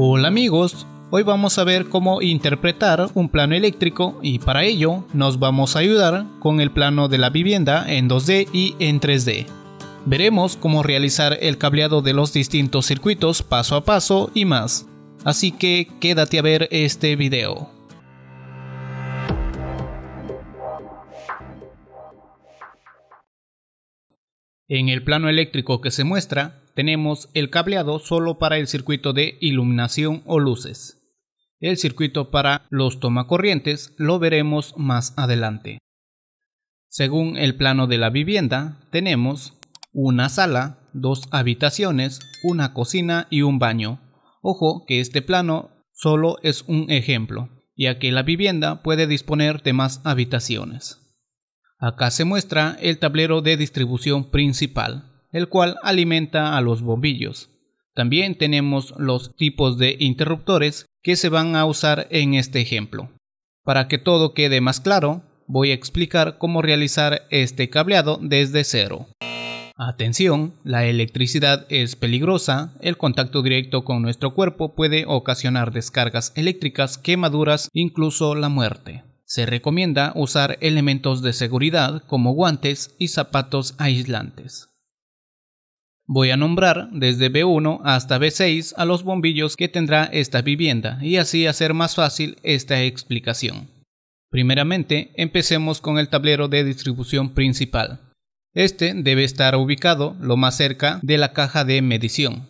Hola amigos, hoy vamos a ver cómo interpretar un plano eléctrico y para ello nos vamos a ayudar con el plano de la vivienda en 2D y en 3D. Veremos cómo realizar el cableado de los distintos circuitos paso a paso y más, así que quédate a ver este video. En el plano eléctrico que se muestra, tenemos el cableado solo para el circuito de iluminación o luces. El circuito para los tomacorrientes lo veremos más adelante. Según el plano de la vivienda, tenemos una sala, dos habitaciones, una cocina y un baño. Ojo que este plano solo es un ejemplo, ya que la vivienda puede disponer de más habitaciones. Acá se muestra el tablero de distribución principal el cual alimenta a los bombillos. También tenemos los tipos de interruptores que se van a usar en este ejemplo. Para que todo quede más claro, voy a explicar cómo realizar este cableado desde cero. Atención, la electricidad es peligrosa, el contacto directo con nuestro cuerpo puede ocasionar descargas eléctricas, quemaduras, incluso la muerte. Se recomienda usar elementos de seguridad como guantes y zapatos aislantes. Voy a nombrar desde B1 hasta B6 a los bombillos que tendrá esta vivienda y así hacer más fácil esta explicación. Primeramente, empecemos con el tablero de distribución principal. Este debe estar ubicado lo más cerca de la caja de medición.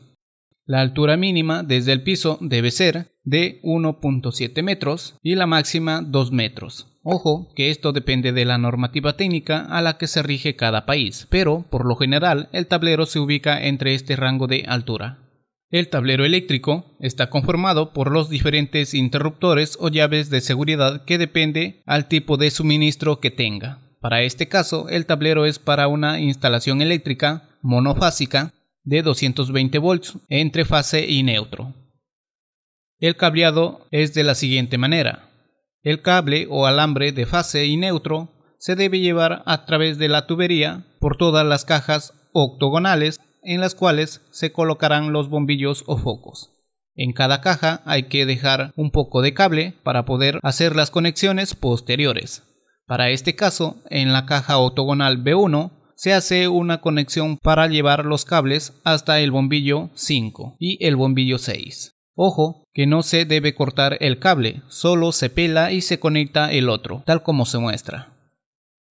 La altura mínima desde el piso debe ser de 1.7 metros y la máxima 2 metros. Ojo que esto depende de la normativa técnica a la que se rige cada país, pero por lo general el tablero se ubica entre este rango de altura. El tablero eléctrico está conformado por los diferentes interruptores o llaves de seguridad que depende al tipo de suministro que tenga. Para este caso, el tablero es para una instalación eléctrica monofásica de 220 volts entre fase y neutro. El cableado es de la siguiente manera. El cable o alambre de fase y neutro se debe llevar a través de la tubería por todas las cajas octogonales en las cuales se colocarán los bombillos o focos. En cada caja hay que dejar un poco de cable para poder hacer las conexiones posteriores. Para este caso, en la caja octogonal B1 se hace una conexión para llevar los cables hasta el bombillo 5 y el bombillo 6. Ojo, que no se debe cortar el cable, solo se pela y se conecta el otro, tal como se muestra.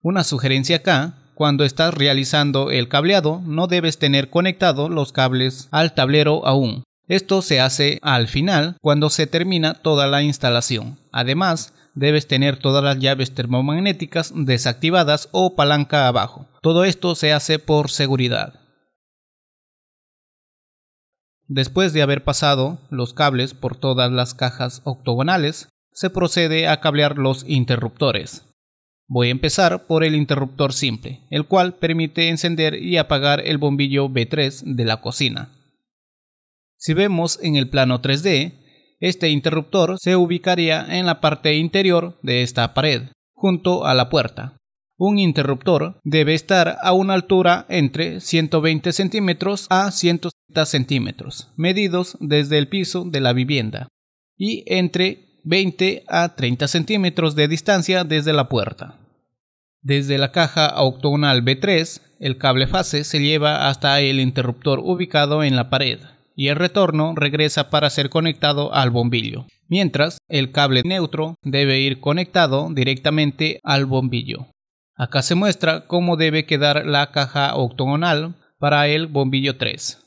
Una sugerencia acá, cuando estás realizando el cableado no debes tener conectados los cables al tablero aún. Esto se hace al final cuando se termina toda la instalación. Además, debes tener todas las llaves termomagnéticas desactivadas o palanca abajo. Todo esto se hace por seguridad. Después de haber pasado los cables por todas las cajas octogonales, se procede a cablear los interruptores. Voy a empezar por el interruptor simple, el cual permite encender y apagar el bombillo B3 de la cocina. Si vemos en el plano 3D, este interruptor se ubicaría en la parte interior de esta pared, junto a la puerta. Un interruptor debe estar a una altura entre 120 centímetros a 160 centímetros, medidos desde el piso de la vivienda, y entre 20 a 30 centímetros de distancia desde la puerta. Desde la caja octogonal B3, el cable fase se lleva hasta el interruptor ubicado en la pared y el retorno regresa para ser conectado al bombillo, mientras el cable neutro debe ir conectado directamente al bombillo. Acá se muestra cómo debe quedar la caja octogonal para el bombillo 3.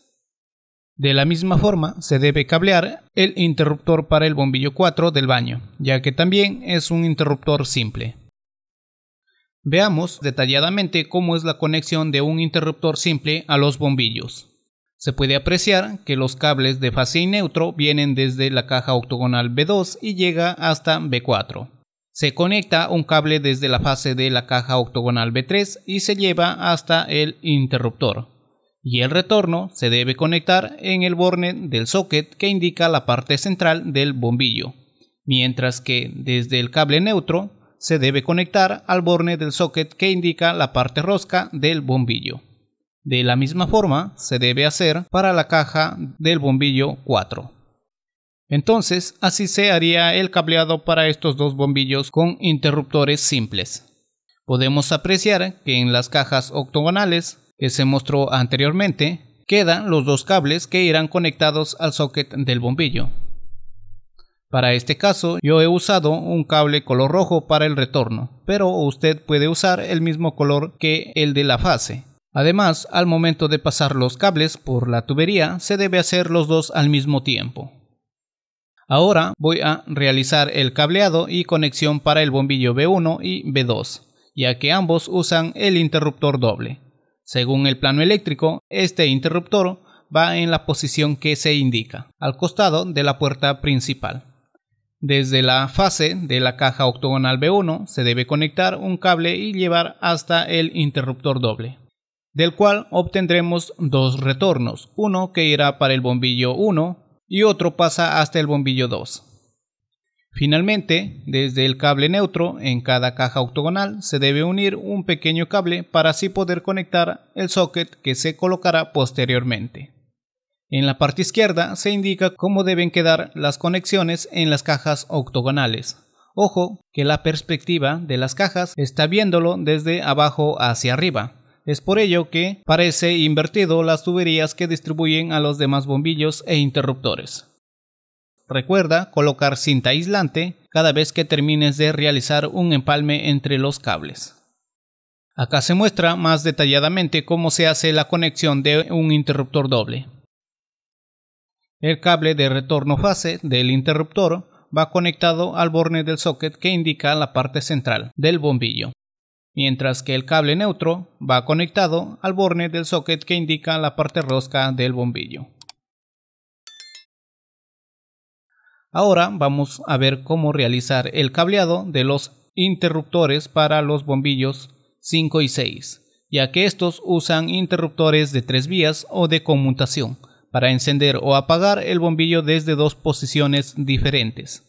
De la misma forma, se debe cablear el interruptor para el bombillo 4 del baño, ya que también es un interruptor simple. Veamos detalladamente cómo es la conexión de un interruptor simple a los bombillos. Se puede apreciar que los cables de fase y neutro vienen desde la caja octogonal B2 y llega hasta B4. Se conecta un cable desde la fase de la caja octogonal B3 y se lleva hasta el interruptor. Y el retorno se debe conectar en el borne del socket que indica la parte central del bombillo, mientras que desde el cable neutro se debe conectar al borne del socket que indica la parte rosca del bombillo. De la misma forma se debe hacer para la caja del bombillo 4. Entonces, así se haría el cableado para estos dos bombillos con interruptores simples. Podemos apreciar que en las cajas octogonales que se mostró anteriormente, quedan los dos cables que irán conectados al socket del bombillo. Para este caso yo he usado un cable color rojo para el retorno, pero usted puede usar el mismo color que el de la fase. Además, al momento de pasar los cables por la tubería, se debe hacer los dos al mismo tiempo. Ahora voy a realizar el cableado y conexión para el bombillo B1 y B2, ya que ambos usan el interruptor doble. Según el plano eléctrico, este interruptor va en la posición que se indica, al costado de la puerta principal. Desde la fase de la caja octogonal B1 se debe conectar un cable y llevar hasta el interruptor doble, del cual obtendremos dos retornos, uno que irá para el bombillo 1 y otro pasa hasta el bombillo 2. Finalmente, desde el cable neutro en cada caja octogonal se debe unir un pequeño cable para así poder conectar el socket que se colocará posteriormente. En la parte izquierda se indica cómo deben quedar las conexiones en las cajas octogonales. Ojo que la perspectiva de las cajas está viéndolo desde abajo hacia arriba, es por ello que parece invertido las tuberías que distribuyen a los demás bombillos e interruptores. Recuerda colocar cinta aislante cada vez que termines de realizar un empalme entre los cables. Acá se muestra más detalladamente cómo se hace la conexión de un interruptor doble. El cable de retorno fase del interruptor va conectado al borne del socket que indica la parte central del bombillo mientras que el cable neutro va conectado al borne del socket que indica la parte rosca del bombillo. Ahora vamos a ver cómo realizar el cableado de los interruptores para los bombillos 5 y 6, ya que estos usan interruptores de tres vías o de conmutación para encender o apagar el bombillo desde dos posiciones diferentes.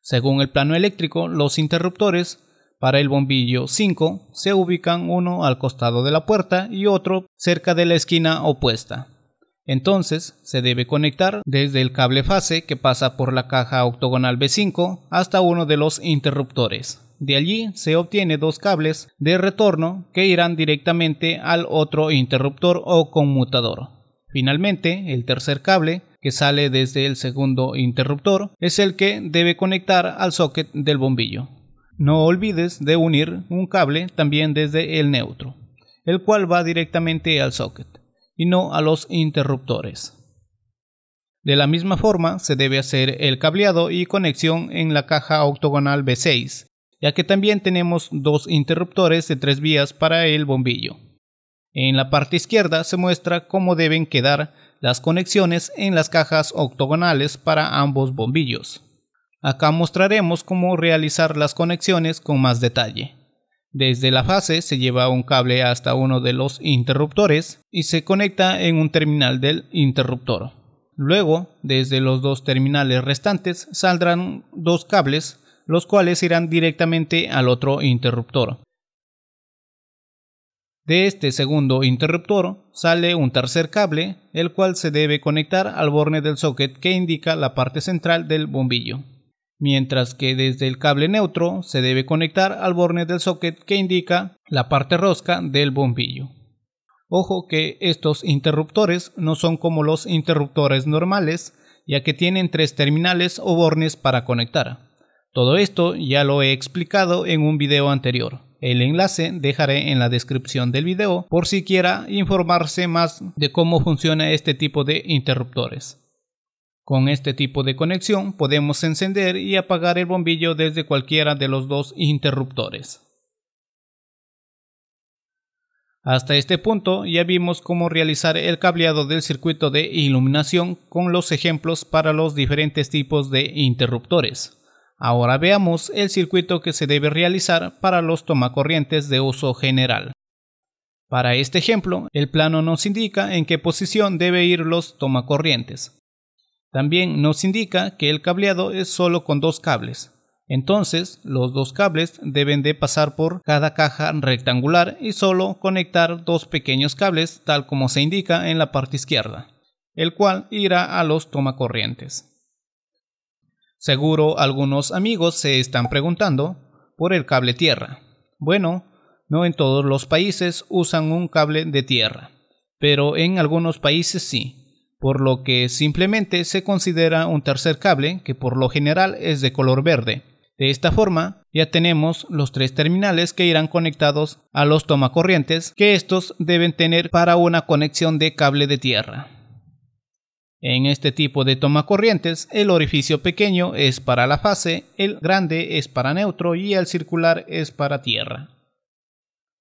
Según el plano eléctrico, los interruptores para el bombillo 5 se ubican uno al costado de la puerta y otro cerca de la esquina opuesta. Entonces se debe conectar desde el cable fase que pasa por la caja octogonal B5 hasta uno de los interruptores. De allí se obtiene dos cables de retorno que irán directamente al otro interruptor o conmutador. Finalmente, el tercer cable, que sale desde el segundo interruptor, es el que debe conectar al socket del bombillo. No olvides de unir un cable también desde el neutro, el cual va directamente al socket y no a los interruptores. De la misma forma, se debe hacer el cableado y conexión en la caja octogonal B6, ya que también tenemos dos interruptores de tres vías para el bombillo. En la parte izquierda se muestra cómo deben quedar las conexiones en las cajas octogonales para ambos bombillos. Acá mostraremos cómo realizar las conexiones con más detalle. Desde la fase se lleva un cable hasta uno de los interruptores y se conecta en un terminal del interruptor. Luego, desde los dos terminales restantes saldrán dos cables, los cuales irán directamente al otro interruptor. De este segundo interruptor sale un tercer cable, el cual se debe conectar al borne del socket que indica la parte central del bombillo mientras que desde el cable neutro se debe conectar al borne del socket que indica la parte rosca del bombillo. Ojo que estos interruptores no son como los interruptores normales, ya que tienen tres terminales o bornes para conectar. Todo esto ya lo he explicado en un video anterior. El enlace dejaré en la descripción del video por si quiera informarse más de cómo funciona este tipo de interruptores. Con este tipo de conexión podemos encender y apagar el bombillo desde cualquiera de los dos interruptores. Hasta este punto ya vimos cómo realizar el cableado del circuito de iluminación con los ejemplos para los diferentes tipos de interruptores. Ahora veamos el circuito que se debe realizar para los tomacorrientes de uso general. Para este ejemplo, el plano nos indica en qué posición debe ir los tomacorrientes. También nos indica que el cableado es solo con dos cables. Entonces, los dos cables deben de pasar por cada caja rectangular y solo conectar dos pequeños cables tal como se indica en la parte izquierda, el cual irá a los tomacorrientes. Seguro algunos amigos se están preguntando por el cable tierra. Bueno, no en todos los países usan un cable de tierra, pero en algunos países sí por lo que simplemente se considera un tercer cable que por lo general es de color verde. De esta forma, ya tenemos los tres terminales que irán conectados a los tomacorrientes que estos deben tener para una conexión de cable de tierra. En este tipo de tomacorrientes, el orificio pequeño es para la fase, el grande es para neutro y el circular es para tierra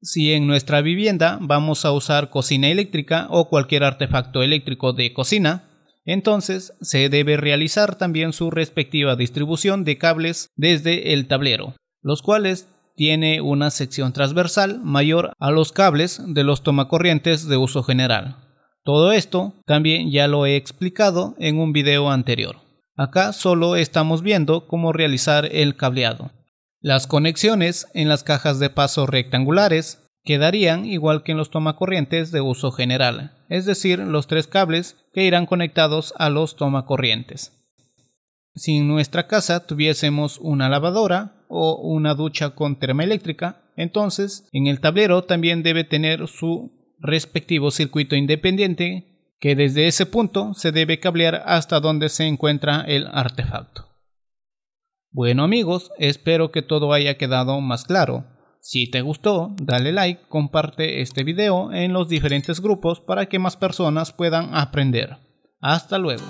si en nuestra vivienda vamos a usar cocina eléctrica o cualquier artefacto eléctrico de cocina, entonces se debe realizar también su respectiva distribución de cables desde el tablero, los cuales tiene una sección transversal mayor a los cables de los tomacorrientes de uso general. Todo esto también ya lo he explicado en un video anterior. Acá solo estamos viendo cómo realizar el cableado. Las conexiones en las cajas de paso rectangulares quedarían igual que en los tomacorrientes de uso general, es decir, los tres cables que irán conectados a los tomacorrientes. Si en nuestra casa tuviésemos una lavadora o una ducha con termoeléctrica, entonces en el tablero también debe tener su respectivo circuito independiente que desde ese punto se debe cablear hasta donde se encuentra el artefacto. Bueno amigos, espero que todo haya quedado más claro. Si te gustó, dale like, comparte este video en los diferentes grupos para que más personas puedan aprender. Hasta luego.